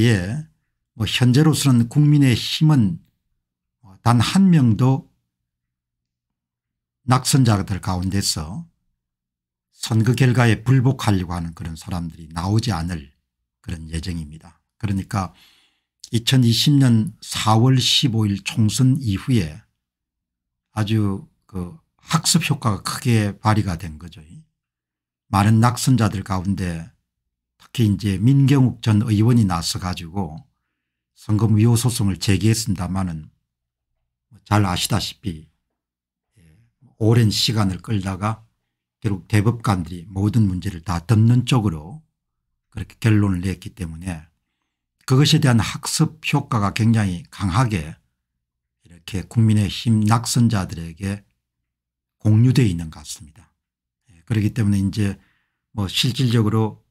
예, 뭐 현재로서는 국민의 힘은 단 한 명도 낙선자들 가운데서 선거 결과에 불복하려고 하는 그런 사람들이 나오지 않을 그런 예정입니다. 그러니까 2020년 4월 15일 총선 이후에 아주 그 학습 효과가 크게 발휘가 된 거죠. 많은 낙선자들 가운데 특히 이제 민경욱 전 의원이 나서 가지고 선거무 유 소송을 제기했습니다마는 뭐 잘 아시다시피 예, 오랜 시간을 끌다가 결국 대법관들이 모든 문제를 다 덮는 쪽으로 그렇게 결론을 냈기 때문에 그것에 대한 학습 효과가 굉장히 강하게 이렇게 국민의힘 낙선자들에게 공유되어 있는 것 같습니다. 예, 그렇기 때문에 이제 뭐 실질적으로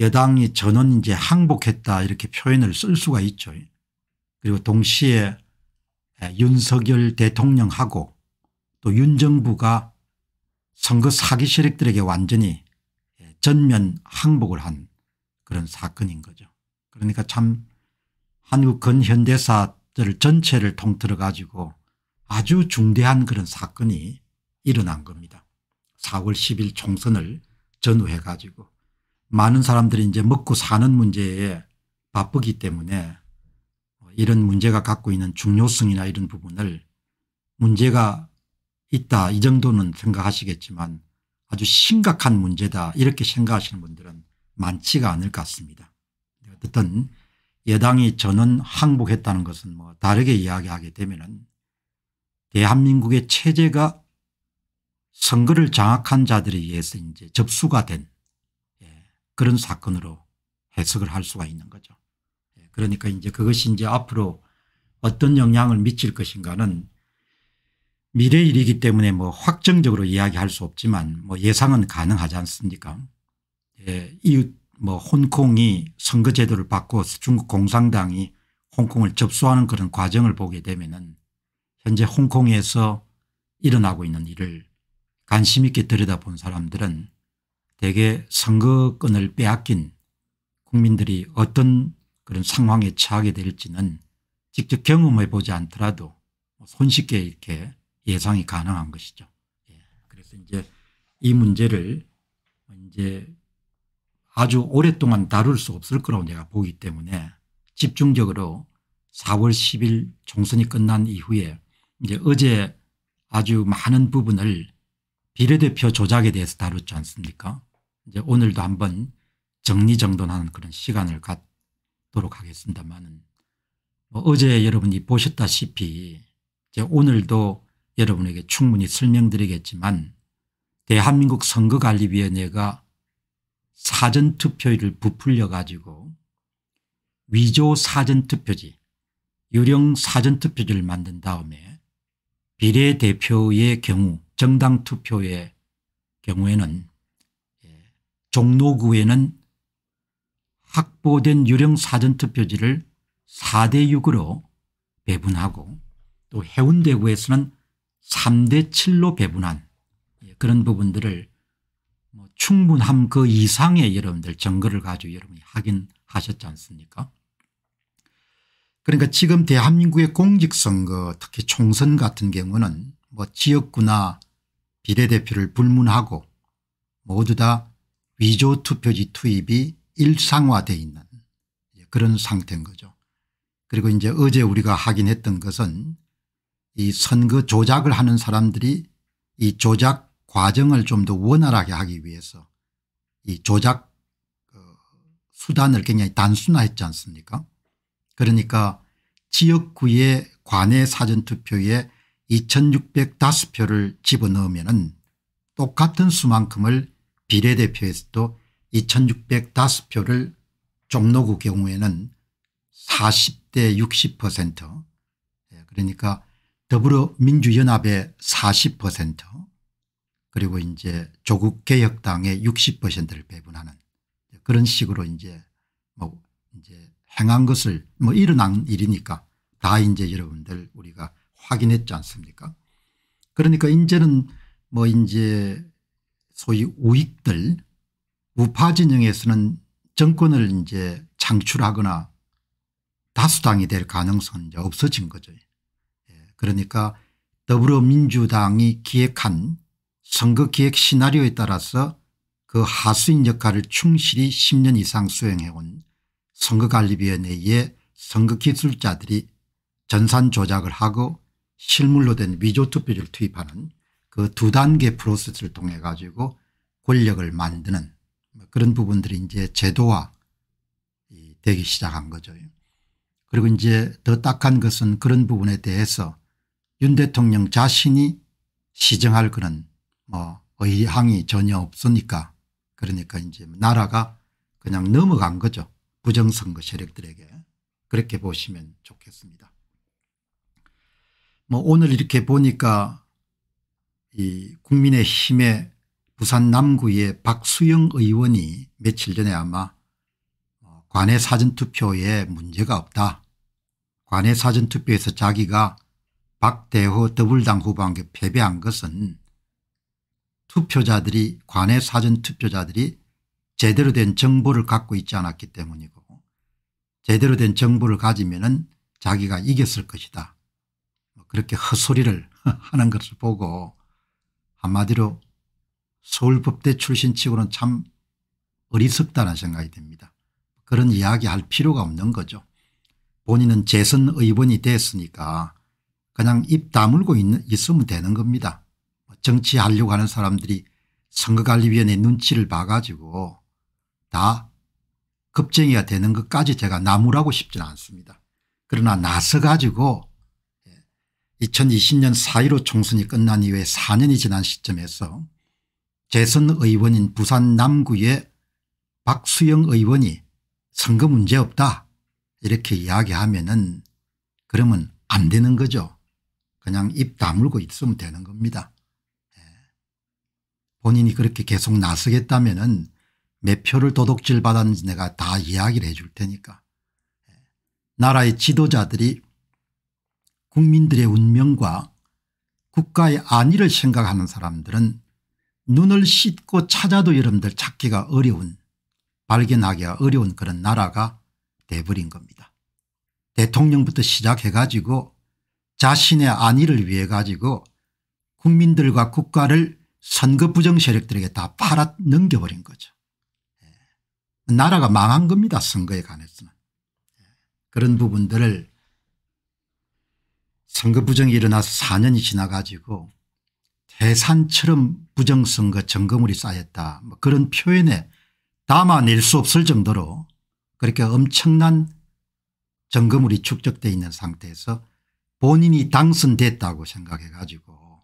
여당이 전원 이제 항복했다 이렇게 표현을 쓸 수가 있죠. 그리고 동시에 윤석열 대통령하고 또 윤정부가 선거 사기 세력들에게 완전히 전면 항복을 한 그런 사건인 거죠. 그러니까 참 한국 근현대사를 전체를 통틀어 가지고 아주 중대한 그런 사건이 일어난 겁니다. 4월 10일 총선을 전후해 가지고 많은 사람들이 이제 먹고 사는 문제에 바쁘기 때문에 이런 문제가 갖고 있는 중요성이나 이런 부분을 문제가 있다 이 정도는 생각하시겠지만 아주 심각한 문제다 이렇게 생각하시는 분들은 많지가 않을 것 같습니다. 어쨌든 여당이 저는 항복했다는 것은 뭐 다르게 이야기하게 되면은 대한민국의 체제가 선거를 장악한 자들에 의해서 이제 접수가 된 그런 사건으로 해석을 할 수가 있는 거죠. 예, 그러니까 이제 그것이 이제 앞으로 어떤 영향을 미칠 것인가는 미래 일이기 때문에 뭐 확정적으로 이야기할 수 없지만 뭐 예상은 가능하지 않습니까? 예, 이웃 뭐 홍콩이 선거제도를 바꿔 중국 공산당이 홍콩을 접수하는 그런 과정을 보게 되면은 현재 홍콩에서 일어나고 있는 일을 관심 있게 들여다본 사람들은 대개 선거권을 빼앗긴 국민들이 어떤 그런 상황에 처하게 될지는 직접 경험해 보지 않더라도 뭐 손쉽게 이렇게 예상이 가능한 것이죠. 예. 그래서 이제 이 문제를 이제 아주 오랫동안 다룰 수 없을 거라고 내가 보기 때문에 집중적으로 4월 10일 총선이 끝난 이후에 이제 어제 아주 많은 부분을 비례대표 조작에 대해서 다뤘지 않습니까? 이제 오늘도 한번 정리정돈하는 그런 시간을 갖도록 하겠습니다만은 뭐 어제 여러분이 보셨다시피 이제 오늘도 여러분에게 충분히 설명드리겠지만 대한민국 선거관리위원회가 사전투표율을 부풀려 가지고 위조 사전투표지 유령 사전투표지를 만든 다음에 비례대표의 경우 정당투표의 경우에는 종로구에는 확보된 유령 사전투표지를 4대 6으로 배분하고 또 해운대구에서는 3대 7로 배분한 예, 그런 부분들을 뭐 충분함 그 이상의 여러분들 증거를 가지고 여러분이 확인하셨지 않습니까 그러니까 지금 대한민국의 공직선거 특히 총선 같은 경우는 뭐 지역구나 비례대표를 불문하고 모두 다 위조 투표지 투입이 일상화돼 있는 그런 상태인 거죠. 그리고 이제 어제 우리가 확인했던 것은 이 선거 조작을 하는 사람들이 이 조작 과정을 좀 더 원활하게 하기 위해서 이 조작 어, 수단을 굉장히 단순화했지 않습니까 그러니까 지역구의 관내 사전투표에 2605표를 집어넣으면 똑같은 수만큼을 비례대표에서도 2605표를 종로구 경우에는 40대 60% 예, 그러니까 더불어민주연합의 40% 그리고 이제 조국개혁당의 60%를 배분하는 그런 식으로 이제 뭐 이제 행한 것을 뭐 일어난 일이니까 다 이제 여러분들 우리가 확인했지 않습니까 그러니까 이제는 뭐 이제 소위 우익들 우파 진영에서는 정권을 이제 창출하거나 다수당이 될 가능성은 이제 없어진 거죠. 예. 그러니까 더불어민주당이 기획한 선거 기획 시나리오에 따라서 그 하수인 역할을 충실히 10년 이상 수행해온 선거관리위원회의 선거기술자들이 전산 조작을 하고 실물로 된 위조투표를 투입하는 그두 단계 프로세스를 통해 가지고 권력을 만드는 그런 부분들이 이제 제도화 되기 시작한 거죠. 그리고 이제 더 딱한 것은 그런 부분에 대해서 윤 대통령 자신이 시정할 그런 뭐의향이 전혀 없으니까 그러니까 이제 나라가 그냥 넘어간 거죠. 부정선거 세력들에게 그렇게 보시면 좋겠습니다. 뭐 오늘 이렇게 보니까 이 국민의힘의 부산 남구의 박수영 의원이 며칠 전에 아마 어, 관외 사전투표에 문제가 없다. 관외 사전투표에서 자기가 박대호 더불당 후보에게 패배한 것은 투표자들이 관외 사전투표자들이 제대로 된 정보를 갖고 있지 않았기 때문이고 제대로 된 정보를 가지면 은 자기가 이겼을 것이다. 뭐 그렇게 헛소리를 하는 것을 보고 한마디로 서울법대 출신 치고는 참 어리석다는 생각이 듭니다. 그런 이야기할 필요가 없는 거죠. 본인은 재선 의원이 됐으니까 그냥 입 다물고 있 있으면 되는 겁니다. 정치하려고 하는 사람들이 선거관리위원회 눈치를 봐가지고 다 급쟁이가 되는 것까지 제가 나무라고 싶지는 않습니다. 그러나 나서가지고 2020년 4.15 총선이 끝난 이후에 4년이 지난 시점에서 재선 의원인 부산 남구의 박수영 의원이 선거 문제 없다 이렇게 이야기하면 은 그러면 안 되는 거죠. 그냥 입 다물고 있으면 되는 겁니다. 예. 본인이 그렇게 계속 나서겠다면 은몇 표를 도둑질 받았는지 내가 다 이야기를 해줄 테니까. 예. 나라의 지도자들이 국민들의 운명과 국가의 안위를 생각하는 사람들은 눈을 씻고 찾아도 여러분들 찾기가 어려운 발견하기가 어려운 그런 나라가 돼버린 겁니다. 대통령부터 시작해 가지고 자신의 안위를 위해 가지고 국민들과 국가를 선거 부정 세력들에게 다 팔아 넘겨버린 거죠. 예. 나라가 망한 겁니다 선거에 관해서는. 예. 그런 부분들을 선거 부정이 일어나서 4년이 지나가지고 대산처럼 부정선거 점검물이 쌓였다 뭐 그런 표현에 담아낼 수 없을 정도로 그렇게 엄청난 점검물이 축적되어 있는 상태에서 본인이 당선됐다고 생각해 가지고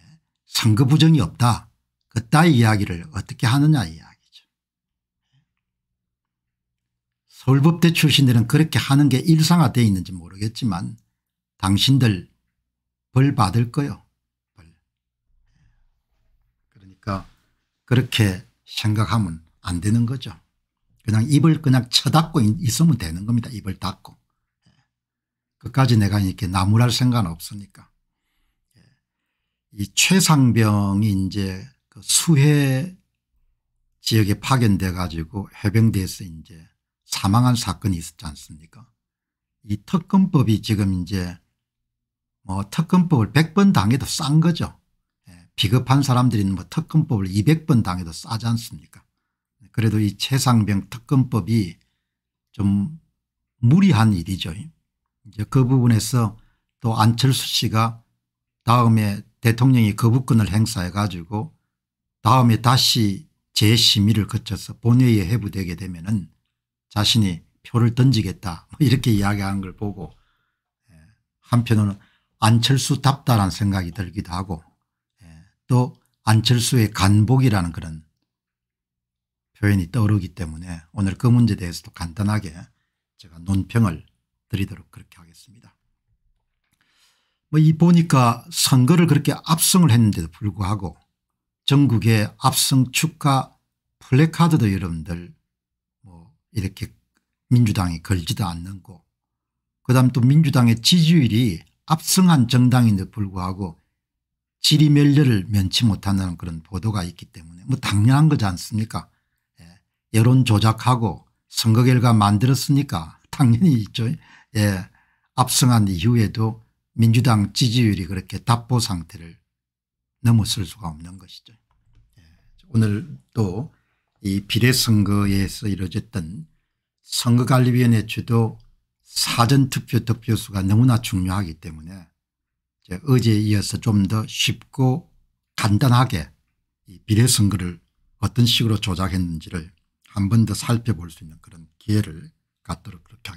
예, 선거 부정이 없다 그따위 이야기를 어떻게 하느냐 이야기죠. 서울법대 출신들은 그렇게 하는 게 일상화되어 있는지 모르겠지만 당신들 벌 받을 거요. 그러니까 그렇게 생각하면 안 되는 거죠. 그냥 입을 그냥 쳐닫고 있으면 되는 겁니다. 입을 닫고. 끝까지 내가 이렇게 나무랄 생각은 없으니까. 이 최상병이 이제 그 수해 지역에 파견돼 가지고 해병대에서 이제 사망한 사건이 있었지 않습니까 이 특검법이 지금 이제 뭐 특검법을 100번 당해도 싼 거죠. 예, 비겁한 사람들은 뭐 특검법을 200번 당해도 싸지 않습니까 그래도 이 최상병 특검법이 좀 무리한 일이죠. 이제 그 부분에서 또 안철수 씨가 다음에 대통령이 거부권을 행사해 가지고 다음에 다시 재심의를 거쳐서 본회의에 해부되게 되면 은 자신이 표를 던지겠다 뭐 이렇게 이야기한 걸 보고 예, 한편으로는 안철수 답다라는 생각이 들기도 하고 예, 또 안철수의 간복이라는 그런 표현이 떠오르기 때문에 오늘 그 문제에 대해서도 간단하게 제가 논평을 드리도록 그렇게 하겠습니다. 뭐 이 보니까 선거를 그렇게 압승을 했는데도 불구하고 전국의 압승 축하 플래카드도 여러분들 뭐 이렇게 민주당이 걸지도 않는 거 그다음 또 민주당의 지지율이 압승한 정당인데도 불구하고 지리멸렬을 면치 못한다는 그런 보도가 있기 때문에 뭐 당연한 거지 않습니까 예. 여론 조작하고 선거 결과 만들었으니까 당연히 있죠. 예. 압승한 이후에도 민주당 지지율이 그렇게 답보 상태를 넘었을 수가 없는 것이죠. 예. 오늘도 이 비례선거에서 이루어졌던 선거관리위원회 주도 사전투표 득표수가 너무나 중요하기 때문에 어제에 이어서 좀 더 쉽고 간단하게 이 비례선거를 어떤 식으로 조작했는지를 한 번 더 살펴볼 수 있는 그런 기회를 갖도록 그렇게 하겠습니다.